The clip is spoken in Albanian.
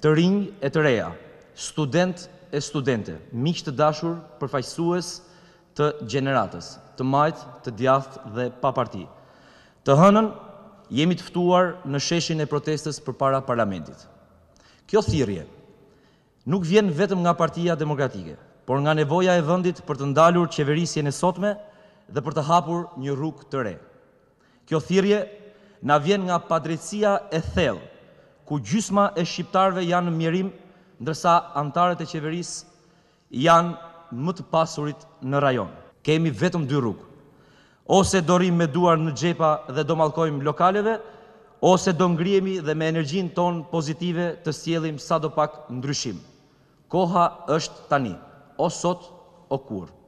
të rinj e të reja, student e studente, miqë të dashur përfajsues të gjeneratës, të majtë, të djathë dhe pa parti. Të hënën, jemi të ftuar në sheshin e protestës për para parlamentit. Kjo thirje nuk vjen vetëm nga partia demokratike, por nga nevoja e vendit për të ndalur qeverisjen e sotme dhe për të hapur një rrugë të re. Kjo thirje na vjen nga padrecia e thellë ku gjysma e shqiptarve janë në mjerim, ndërsa antarët e qeveris janë më të pasurit në rajon. Kemi vetëm dy rrugë, ose do rrim me duar në gjepa dhe do malkojmë lokaleve, ose do ngrijemi dhe me energjin ton pozitive të sjelim sa do pak ndryshim. Koha është tani, o sot, o kurë.